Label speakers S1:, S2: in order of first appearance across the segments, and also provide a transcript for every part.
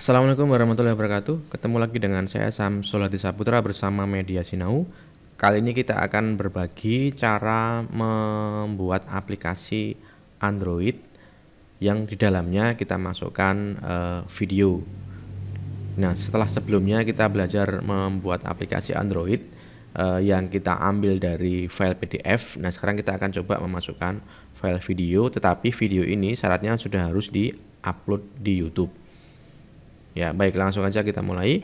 S1: Assalamualaikum warahmatullahi wabarakatuh. Ketemu lagi dengan saya Sam Hadi Saputra bersama Media Sinau. Kali ini kita akan berbagi cara membuat aplikasi Android yang di dalamnya kita masukkan uh, video. Nah, setelah sebelumnya kita belajar membuat aplikasi Android uh, yang kita ambil dari file PDF. Nah, sekarang kita akan coba memasukkan file video, tetapi video ini syaratnya sudah harus di-upload di YouTube. Ya, baik langsung aja kita mulai.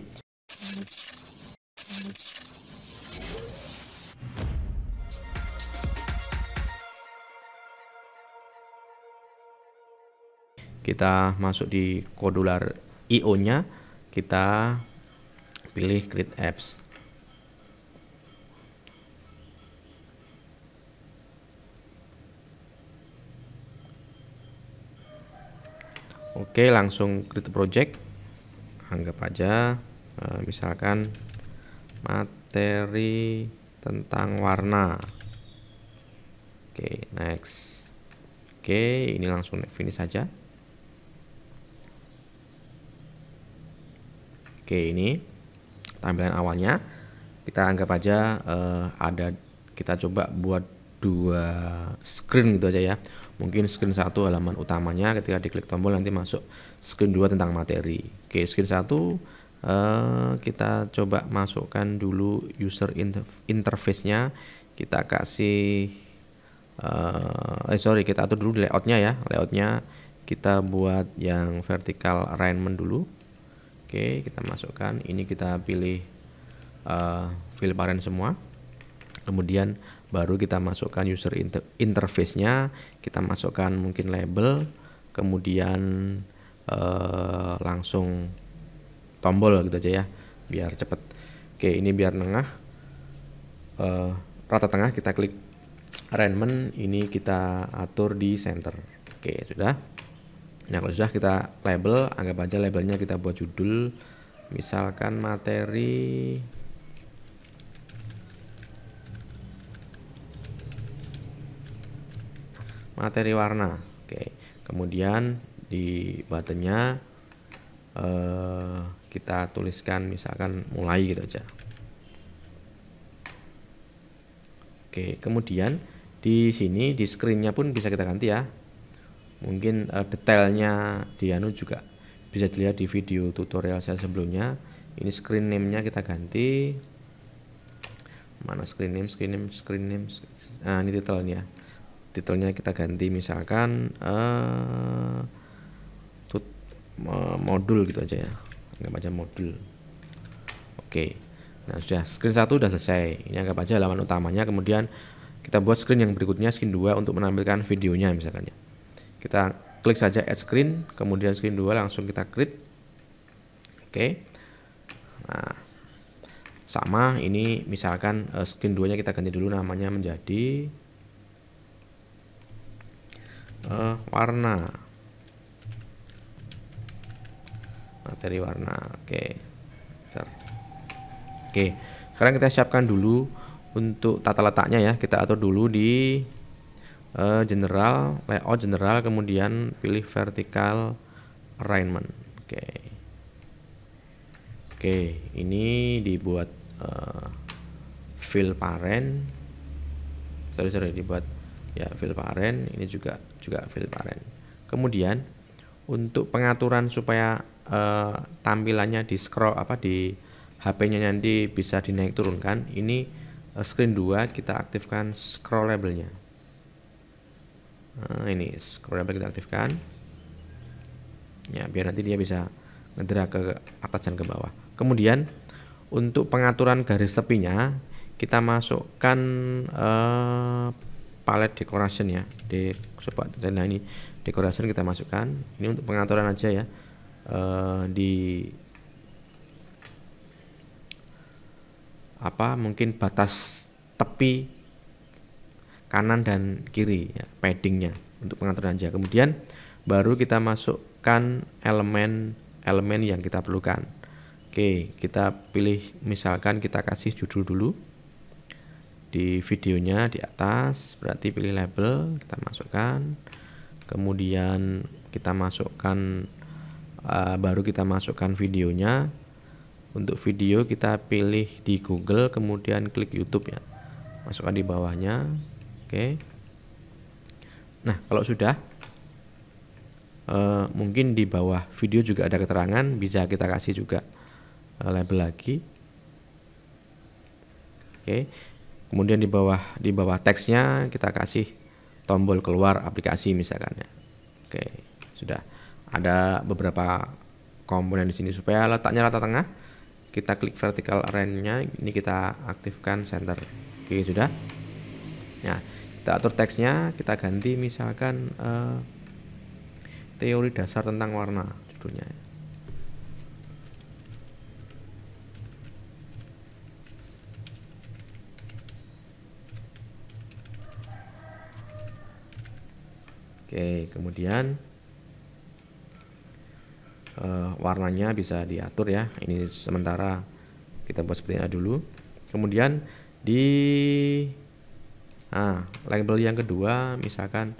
S1: Kita masuk di kodular IO-nya, kita pilih create apps. Oke, langsung create project anggap aja eh, misalkan materi tentang warna oke next oke ini langsung finish saja oke ini tampilan awalnya kita anggap aja uh, ada kita coba buat dua screen gitu aja ya mungkin screen satu halaman utamanya ketika diklik tombol nanti masuk screen dua tentang materi oke screen satu eh, kita coba masukkan dulu user interface-nya kita kasih eh, eh sorry kita atur dulu layout nya ya layout nya kita buat yang vertical alignment dulu oke kita masukkan ini kita pilih eh, fill parent semua kemudian baru kita masukkan user inter interface-nya, kita masukkan mungkin label, kemudian uh, langsung tombol gitu aja ya, biar cepet. Oke, ini biar nengah, eh, rata tengah kita klik arrangement, ini kita atur di center. Oke, sudah. Nah, kalau sudah kita label, anggap aja labelnya kita buat judul, misalkan materi materi warna. Oke. Kemudian di buttonnya eh, kita tuliskan misalkan mulai gitu aja. Oke, kemudian di sini di screennya pun bisa kita ganti ya. Mungkin eh, detailnya di anu juga bisa dilihat di video tutorial saya sebelumnya. Ini screen name-nya kita ganti. Mana screen name, screen name, screen name. Nah, ini detailnya titelnya kita ganti misalkan uh, tut, uh, modul gitu aja ya anggap aja modul oke okay. nah sudah screen satu sudah selesai ini anggap aja halaman utamanya kemudian kita buat screen yang berikutnya screen 2 untuk menampilkan videonya misalkan ya kita klik saja add screen kemudian screen 2 langsung kita create oke okay. nah sama ini misalkan uh, screen 2 nya kita ganti dulu namanya menjadi uh, warna materi warna oke okay. oke okay. sekarang kita siapkan dulu untuk tata letaknya ya kita atur dulu di uh, general layout general kemudian pilih vertical alignment oke okay. oke okay. ini dibuat uh, fill parent sorry sorry dibuat ya fill parent ini juga juga filteren. Kemudian untuk pengaturan supaya uh, tampilannya di scroll apa di HP-nya nanti bisa dinaik turunkan, ini uh, screen 2 kita aktifkan scroll nya Nah, eh, ini scrollable kita aktifkan. Ya, biar nanti dia bisa ngedrag ke atas dan ke bawah. Kemudian untuk pengaturan garis tepinya kita masukkan uh, palet decoration ya di coba nah ini decoration kita masukkan ini untuk pengaturan aja ya uh, di apa mungkin batas tepi kanan dan kiri ya, paddingnya untuk pengaturan aja kemudian baru kita masukkan elemen elemen yang kita perlukan oke kita pilih misalkan kita kasih judul dulu di videonya di atas berarti pilih label kita masukkan kemudian kita masukkan uh, baru kita masukkan videonya untuk video kita pilih di Google kemudian klik YouTube ya masukkan di bawahnya oke okay. nah kalau sudah uh, mungkin di bawah video juga ada keterangan bisa kita kasih juga uh, label lagi oke kemudian di bawah di bawah teksnya kita kasih tombol keluar aplikasi misalkan ya oke sudah ada beberapa komponen di sini supaya letaknya rata tengah kita klik vertical range-nya ini kita aktifkan center oke sudah nah kita atur teksnya kita ganti misalkan uh, teori dasar tentang warna judulnya Oke, kemudian uh, warnanya bisa diatur ya. Ini sementara kita buat seperti ini dulu. Kemudian di nah, label yang kedua misalkan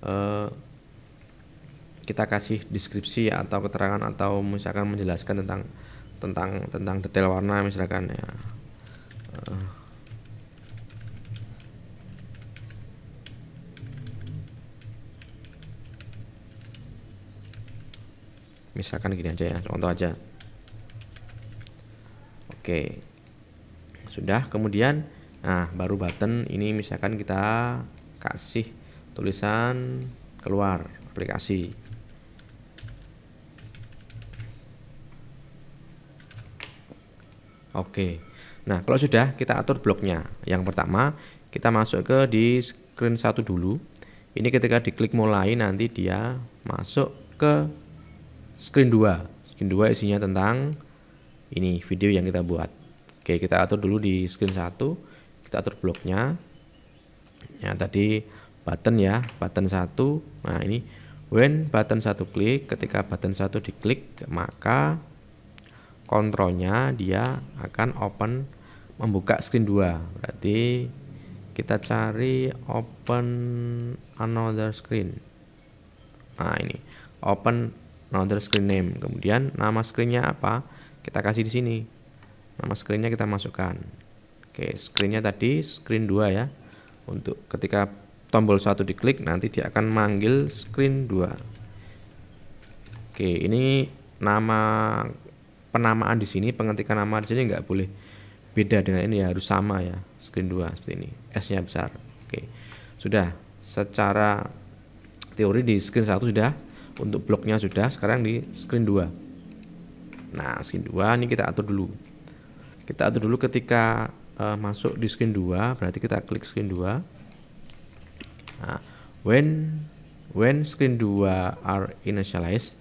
S1: uh, kita kasih deskripsi atau keterangan atau misalkan menjelaskan tentang tentang tentang detail warna misalkan ya. Uh, misalkan gini aja ya contoh aja oke sudah kemudian nah baru button ini misalkan kita kasih tulisan keluar aplikasi oke nah kalau sudah kita atur bloknya yang pertama kita masuk ke di screen satu dulu ini ketika diklik mulai nanti dia masuk ke screen 2. Screen 2 isinya tentang ini video yang kita buat. Oke, kita atur dulu di screen 1, kita atur bloknya. Ya, tadi button ya, button 1. Nah, ini when button 1 klik, ketika button 1 diklik, maka kontrolnya dia akan open membuka screen 2. Berarti kita cari open another screen. Nah, ini open Another screen name. Kemudian nama screennya apa? Kita kasih di sini. Nama screennya kita masukkan. Oke, screennya tadi screen 2 ya. Untuk ketika tombol satu diklik nanti dia akan manggil screen 2. Oke, ini nama penamaan di sini, pengetikan nama di sini nggak boleh beda dengan ini ya, harus sama ya. Screen 2 seperti ini. S-nya besar. Oke. Sudah secara teori di screen satu sudah untuk bloknya sudah sekarang di screen 2 nah screen 2 ini kita atur dulu kita atur dulu ketika uh, masuk di screen 2 berarti kita klik screen 2 nah, when when screen 2 are initialized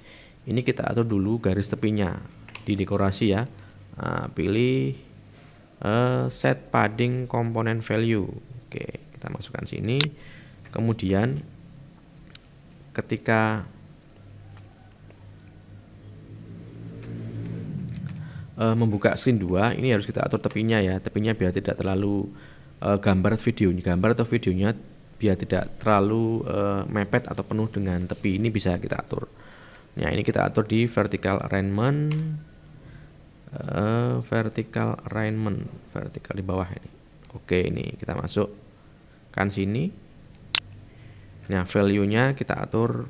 S1: ini kita atur dulu garis tepinya di dekorasi ya nah, pilih uh, set padding component value oke kita masukkan sini kemudian ketika uh, membuka screen dua ini harus kita atur tepinya ya tepinya biar tidak terlalu uh, gambar videonya gambar atau videonya biar tidak terlalu uh, mepet atau penuh dengan tepi ini bisa kita atur nah, ini kita atur di vertical arrangement uh, vertical arrangement vertical di bawah ini oke ini kita masuk kan sini nah value nya kita atur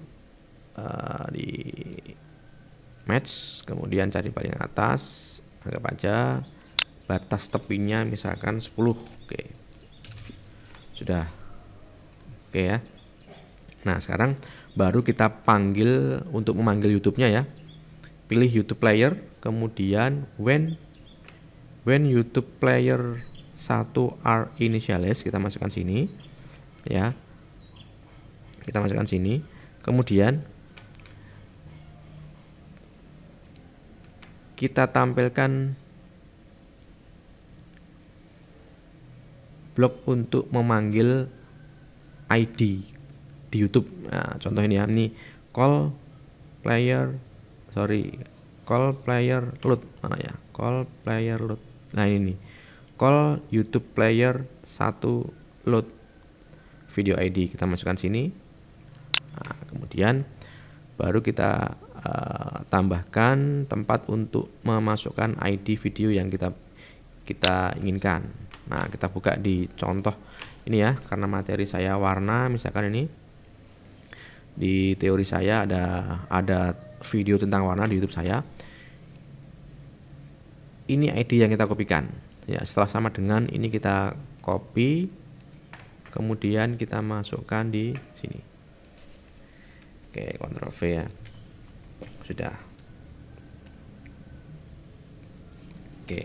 S1: uh, di match kemudian cari paling atas anggap aja batas tepinya misalkan 10 oke sudah oke ya nah sekarang baru kita panggil untuk memanggil YouTube-nya ya pilih YouTube player kemudian when when YouTube player 1 r initialize kita masukkan sini ya kita masukkan sini kemudian kita tampilkan blog untuk memanggil ID di YouTube. Nah, contoh ini ya, ini call player sorry call player load mana ya call player load nah ini call YouTube player satu load video ID kita masukkan sini nah, kemudian baru kita Eh, tambahkan tempat untuk memasukkan ID video yang kita kita inginkan. Nah, kita buka di contoh ini ya, karena materi saya warna misalkan ini. Di teori saya ada ada video tentang warna di YouTube saya. Ini ID yang kita kopikan. Ya, setelah sama dengan ini kita copy kemudian kita masukkan di sini. Oke, Ctrl V ya sudah oke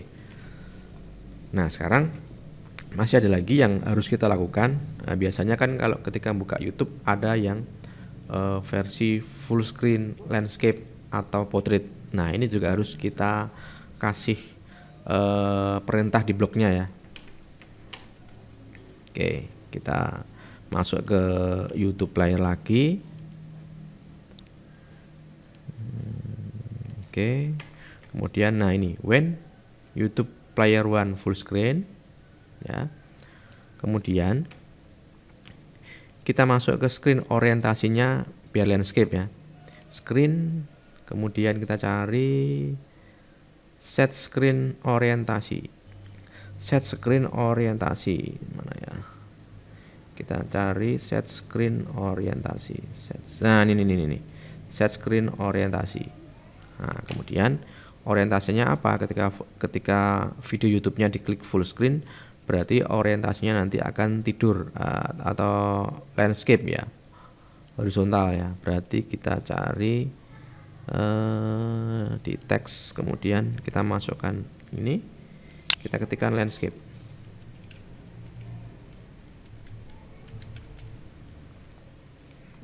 S1: nah sekarang masih ada lagi yang harus kita lakukan nah, biasanya kan kalau ketika buka YouTube ada yang uh, versi full screen landscape atau portrait nah ini juga harus kita kasih uh, perintah di bloknya ya oke kita masuk ke YouTube player lagi Oke. Kemudian nah ini when YouTube player one full screen ya. Kemudian kita masuk ke screen orientasinya biar landscape ya. Screen kemudian kita cari set screen orientasi. Set screen orientasi mana ya? Kita cari set screen orientasi. Set, nah ini ini ini. Set screen orientasi. Nah, kemudian orientasinya apa? Ketika ketika video YouTube-nya diklik full screen, berarti orientasinya nanti akan tidur uh, atau landscape ya, horizontal ya. Berarti kita cari uh, di teks, kemudian kita masukkan ini, kita ketikkan landscape.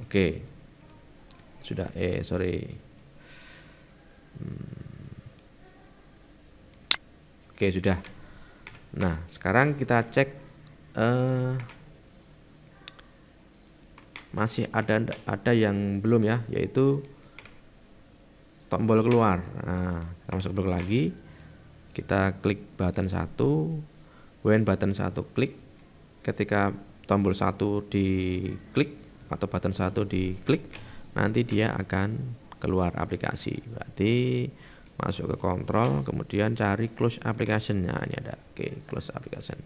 S1: Oke, okay. sudah eh sorry Hmm. oke sudah nah sekarang kita cek eh, masih ada ada yang belum ya yaitu tombol keluar nah kita masuk dulu lagi kita klik button satu when button satu klik ketika tombol satu diklik atau button satu diklik nanti dia akan keluar aplikasi berarti masuk ke kontrol kemudian cari close application nah ini ada oke okay, close application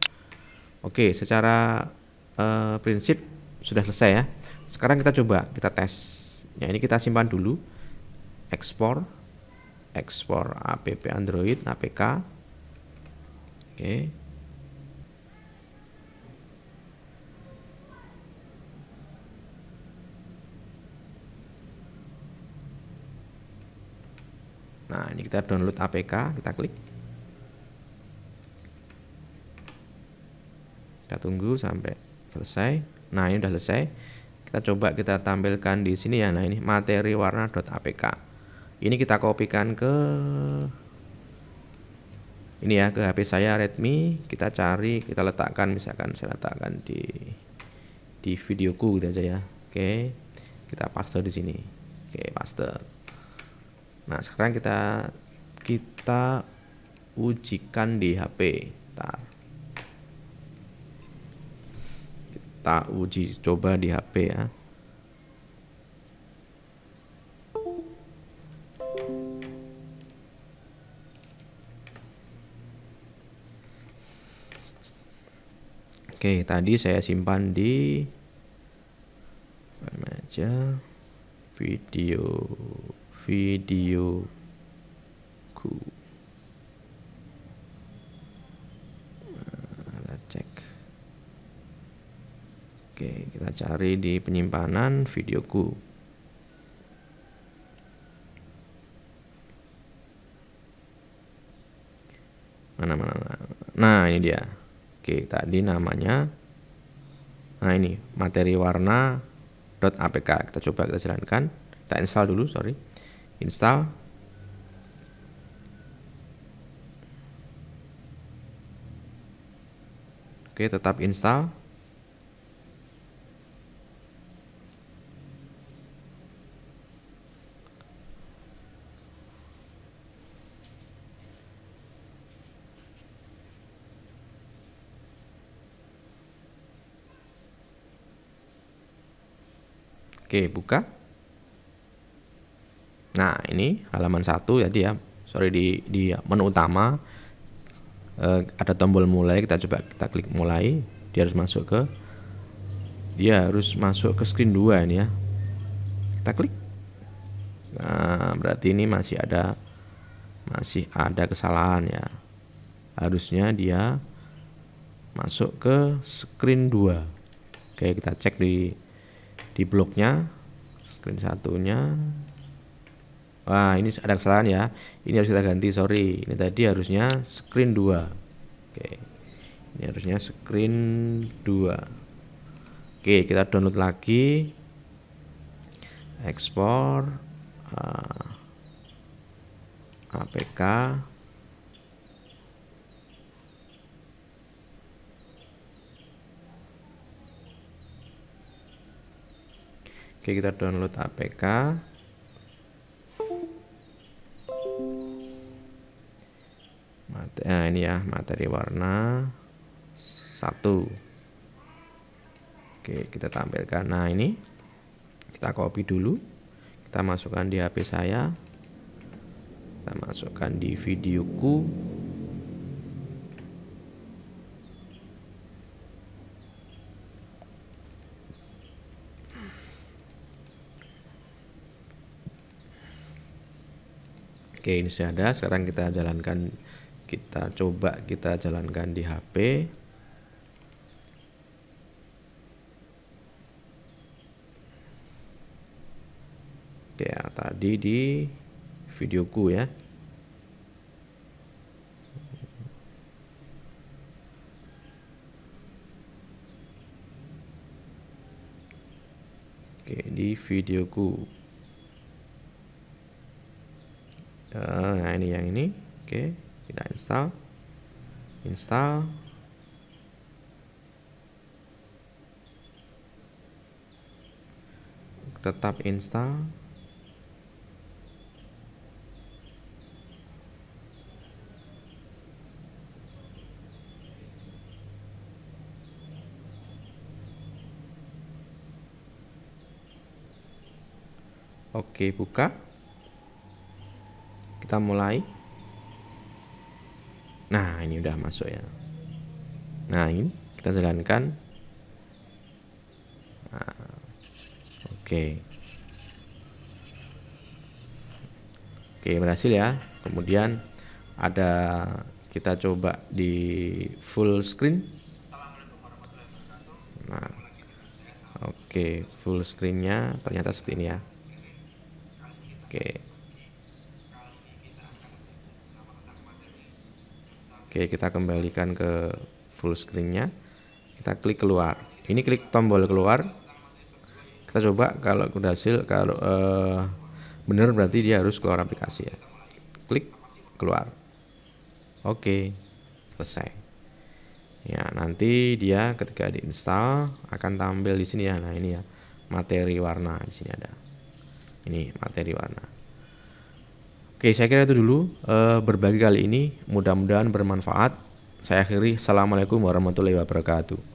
S1: oke okay, secara uh, prinsip sudah selesai ya sekarang kita coba kita tes ya ini kita simpan dulu ekspor ekspor app android apk oke okay. Nah, ini kita download APK, kita klik. Kita tunggu sampai selesai. Nah, ini sudah selesai. Kita coba kita tampilkan di sini ya. Nah, ini materi warna .apk Ini kita kopikan ke ini ya ke HP saya Redmi kita cari kita letakkan misalkan saya letakkan di di videoku gitu aja ya oke kita paste di sini oke paste Nah, sekarang kita kita ujikan di HP. Bentar. Kita uji coba di HP ya. Oke, tadi saya simpan di mana aja video videoku Nah, cek oke kita cari di penyimpanan videoku mana mana, mana. nah ini dia oke tadi namanya nah ini materi warna .apk kita coba kita jalankan kita install dulu sorry install oke tetap install Oke, buka. Nah, ini halaman satu jadi ya. Sorry di di menu utama eh, ada tombol mulai, kita coba kita klik mulai. Dia harus masuk ke dia harus masuk ke screen 2 ini ya. Kita klik. Nah, berarti ini masih ada masih ada kesalahan ya. Harusnya dia masuk ke screen 2 Oke kita cek di di bloknya screen satunya Wah, ini ada kesalahan ya. Ini harus kita ganti, sorry. Ini tadi harusnya screen 2. Oke. Ini harusnya screen 2. Oke, kita download lagi. Ekspor uh, eh, APK Oke, kita download APK. materi warna satu oke kita tampilkan nah ini kita copy dulu kita masukkan di HP saya kita masukkan di videoku Oke ini sudah ada sekarang kita jalankan kita coba kita jalankan di HP Oke, ya, tadi di videoku ya Oke, di videoku nah ini yang ini oke kita install install tetap install Oke, buka. Kita mulai. Nah, ini udah masuk ya. Nah, ini kita jalankan. Nah, Oke. Okay. Oke, berhasil ya. Kemudian ada kita coba di full screen. Nah, oke, okay, full screennya ternyata seperti ini ya. Oke. Okay. Oke, kita kembalikan ke full screen-nya. Kita klik keluar. Ini klik tombol keluar. Kita coba kalau udah hasil kalau eh, benar berarti dia harus keluar aplikasi ya. Klik keluar. Oke, selesai. Ya, nanti dia ketika diinstal akan tampil di sini ya. Nah, ini ya materi warna di sini ada. Ini materi warna. Oke, saya kira itu dulu uh, berbagi kali ini. Mudah-mudahan bermanfaat. Saya akhiri. Assalamualaikum warahmatullahi wabarakatuh.